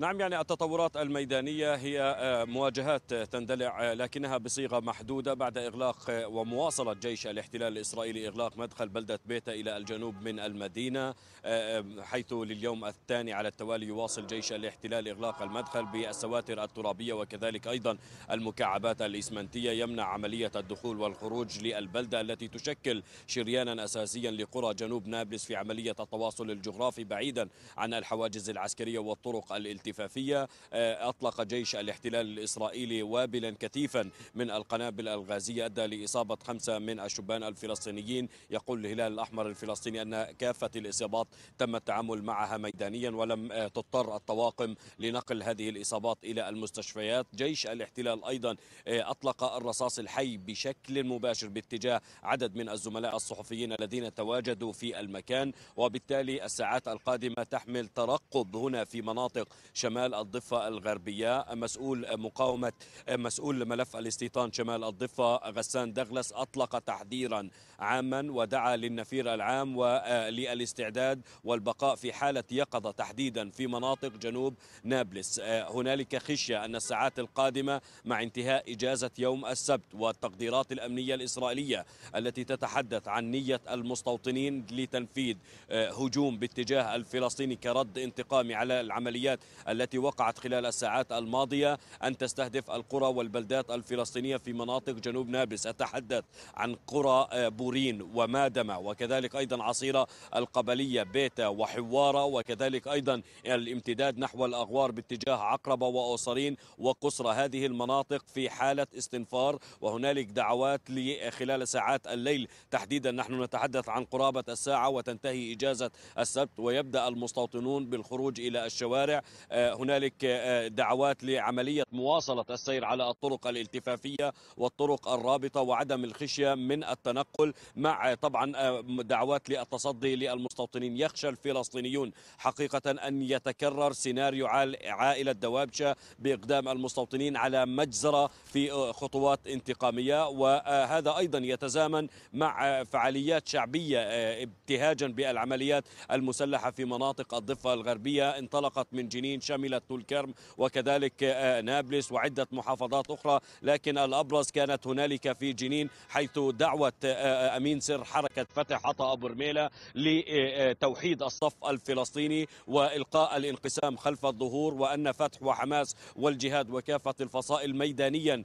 نعم يعني التطورات الميدانية هي آه، مواجهات تندلع آه، لكنها بصيغة محدودة بعد إغلاق آه، ومواصلة جيش الاحتلال الإسرائيلي إغلاق مدخل بلدة بيتا إلى الجنوب من المدينة حيث لليوم الثاني على التوالي يواصل جيش الاحتلال إغلاق المدخل بالسواتر الترابية وكذلك أيضا المكعبات الإسمنتية يمنع عملية الدخول والخروج للبلدة التي تشكل شريانا أساسيا لقرى جنوب نابلس في عملية التواصل الجغرافي بعيدا عن الحواجز العسكرية والطرق الالتقائية الانتفاخية آه، أطلق جيش الاحتلال الإسرائيلي وابلا كثيفا من القنابل الغازية أدى لإصابة خمسة من الشبان الفلسطينيين يقول الهلال الأحمر الفلسطيني أن كافة الإصابات تم التعامل معها ميدانيا ولم آه، تضطر الطواقم لنقل هذه الإصابات إلى المستشفيات جيش الاحتلال أيضا آه، أطلق الرصاص الحي بشكل مباشر باتجاه عدد من الزملاء الصحفيين الذين تواجدوا في المكان وبالتالي الساعات القادمة تحمل ترقب هنا في مناطق شمال الضفة الغربية مسؤول مقاومة مسؤول ملف الاستيطان شمال الضفة غسان دغلس أطلق تحذيرا عاما ودعا للنفير العام وللاستعداد آه، والبقاء في حالة يقظة تحديدا في مناطق جنوب نابلس آه، هنالك خشية أن الساعات القادمة مع انتهاء إجازة يوم السبت والتقديرات الأمنية الإسرائيلية التي تتحدث عن نية المستوطنين لتنفيذ آه، هجوم باتجاه الفلسطيني كرد انتقامي على العمليات التي وقعت خلال الساعات الماضية أن تستهدف القرى والبلدات الفلسطينية في مناطق جنوب نابلس أتحدث عن قرى آه، بورين ومادمة وكذلك أيضا عصيرة القبلية بيتا وحوارة وكذلك أيضا الامتداد نحو الأغوار باتجاه عقربة وأوصرين وقصرة هذه المناطق في حالة استنفار وهنالك دعوات آه، خلال ساعات الليل تحديدا نحن نتحدث عن قرابة الساعة وتنتهي إجازة السبت ويبدأ المستوطنون بالخروج إلى الشوارع آه، هنالك آه، دعوات لعملية مواصلة السير على الطرق الالتفافية والطرق الرابطة وعدم الخشية من التنقل مع طبعا آه، دعوات للتصدي للمستوطنين يخشى الفلسطينيون حقيقة أن يتكرر سيناريو عائلة دوابشة بإقدام المستوطنين على مجزرة في خطوات انتقامية وهذا أيضا يتزامن مع فعاليات شعبية ابتهاجا بالعمليات المسلحة في مناطق الضفة الغربية انطلقت من جنين العين شملت طول كرم وكذلك آه، نابلس وعدة محافظات أخرى لكن الأبرز كانت هنالك في جنين حيث دعوة آه، آه، أمين سر حركة فتح عطا أبو رميلة لتوحيد الصف الفلسطيني وإلقاء الانقسام خلف الظهور وأن فتح وحماس والجهاد وكافة الفصائل ميدانيا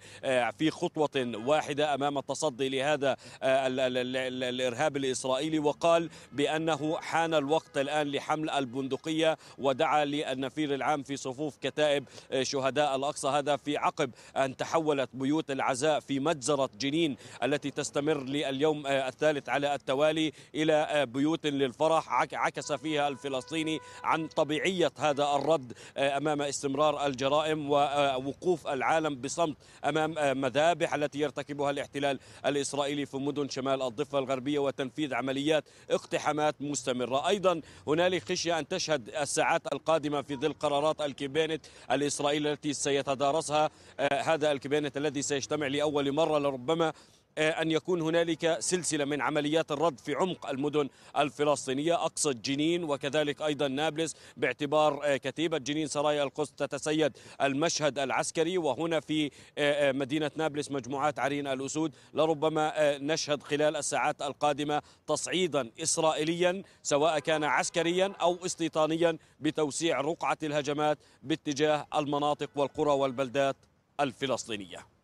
في خطوة واحدة أمام التصدي لهذا الإرهاب الإسرائيلي وقال بأنه حان الوقت الآن لحمل البندقية ودعا للنفير العام العام في صفوف كتائب آه، شهداء الأقصى هذا في عقب أن تحولت بيوت العزاء في مجزرة جنين التي تستمر لليوم آه، الثالث على التوالي إلى آه، بيوت للفرح عكس فيها الفلسطيني عن طبيعية هذا الرد أمام استمرار الجرائم ووقوف العالم بصمت أمام مذابح التي يرتكبها الاحتلال الإسرائيلي في مدن شمال الضفة الغربية وتنفيذ عمليات اقتحامات مستمرة أيضا هنالك خشية أن تشهد الساعات القادمة في ظل قرار قرارات الكبانت الإسرائيلي التي سيتدارسها آه، هذا الكبانت الذي سيجتمع لأول مرة لربما آه، أن يكون هنالك سلسلة من عمليات الرد في عمق المدن الفلسطينية أقصد جنين وكذلك أيضا نابلس باعتبار آه، كتيبة جنين سرايا القدس تتسيد المشهد العسكري وهنا في آه، مدينة نابلس مجموعات عرين الأسود لربما نشهد خلال الساعات القادمة تصعيدا إسرائيليا سواء كان عسكريا أو استيطانيا بتوسيع رقعة الهجمات باتجاه المناطق والقرى والبلدات الفلسطينيه